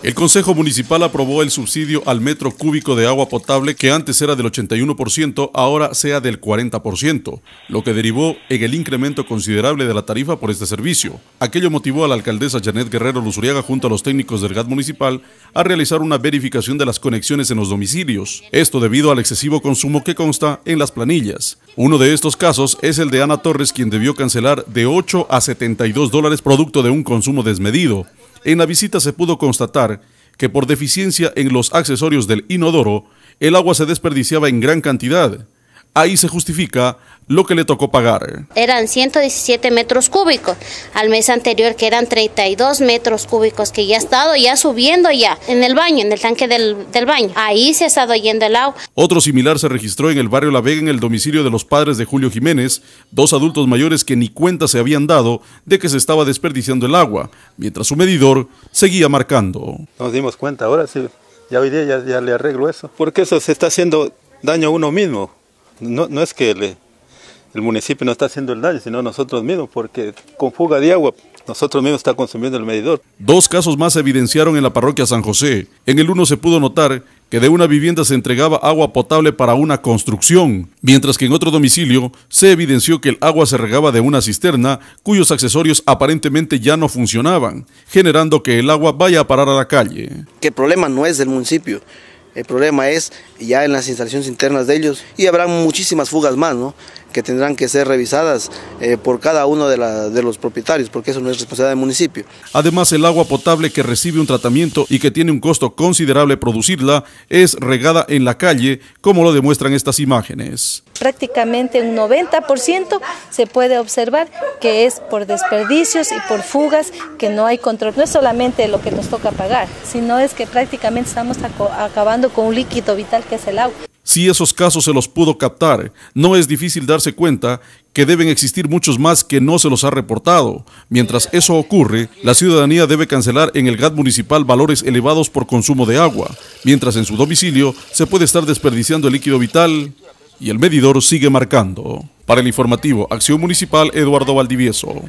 El Consejo Municipal aprobó el subsidio al metro cúbico de agua potable que antes era del 81%, ahora sea del 40%, lo que derivó en el incremento considerable de la tarifa por este servicio. Aquello motivó a la alcaldesa Janet Guerrero Luzuriaga junto a los técnicos del GAT municipal a realizar una verificación de las conexiones en los domicilios, esto debido al excesivo consumo que consta en las planillas. Uno de estos casos es el de Ana Torres, quien debió cancelar de 8 a 72 dólares producto de un consumo desmedido. En la visita se pudo constatar que por deficiencia en los accesorios del inodoro, el agua se desperdiciaba en gran cantidad, ahí se justifica lo que le tocó pagar. Eran 117 metros cúbicos al mes anterior, que eran 32 metros cúbicos, que ya ha estado ya subiendo ya en el baño, en el tanque del, baño. Ahí se ha estado yendo el agua. Otro similar se registró en el barrio La Vega, en el domicilio de los padres de Julio Jiménez, dos adultos mayores que ni cuenta se habían dado de que se estaba desperdiciando el agua, mientras su medidor seguía marcando. Nos dimos cuenta ahora, sí. Ya hoy día ya, ya le arreglo eso, porque eso se está haciendo daño a uno mismo no, es que el municipio no está haciendo el daño, sino nosotros mismos, porque con fuga de agua nosotros mismos está consumiendo el medidor. Dos casos más se evidenciaron en la parroquia San José. En el uno se pudo notar que de una vivienda se entregaba agua potable para una construcción, mientras que en otro domicilio se evidenció que el agua se regaba de una cisterna cuyos accesorios aparentemente ya no funcionaban, generando que el agua vaya a parar a la calle. qué problema no es del municipio, el problema es ya en las instalaciones internas de ellos y habrá muchísimas fugas más, ¿no? que tendrán que ser revisadas eh, por cada uno de, de, los propietarios, porque eso no es responsabilidad del municipio. Además, el agua potable que recibe un tratamiento y que tiene un costo considerable producirla es regada en la calle, como lo demuestran estas imágenes. Prácticamente un 90% se puede observar que es por desperdicios y por fugas que no hay control. No es solamente lo que nos toca pagar, sino es que prácticamente estamos acabando con un líquido vital que es el agua. Si esos casos se los pudo captar, no es difícil darse cuenta que deben existir muchos más que no se los ha reportado. Mientras eso ocurre, la ciudadanía debe cancelar en el GAT municipal valores elevados por consumo de agua, mientras en su domicilio se puede estar desperdiciando el líquido vital y el medidor sigue marcando. Para el informativo Acción Municipal, Eduardo Valdivieso.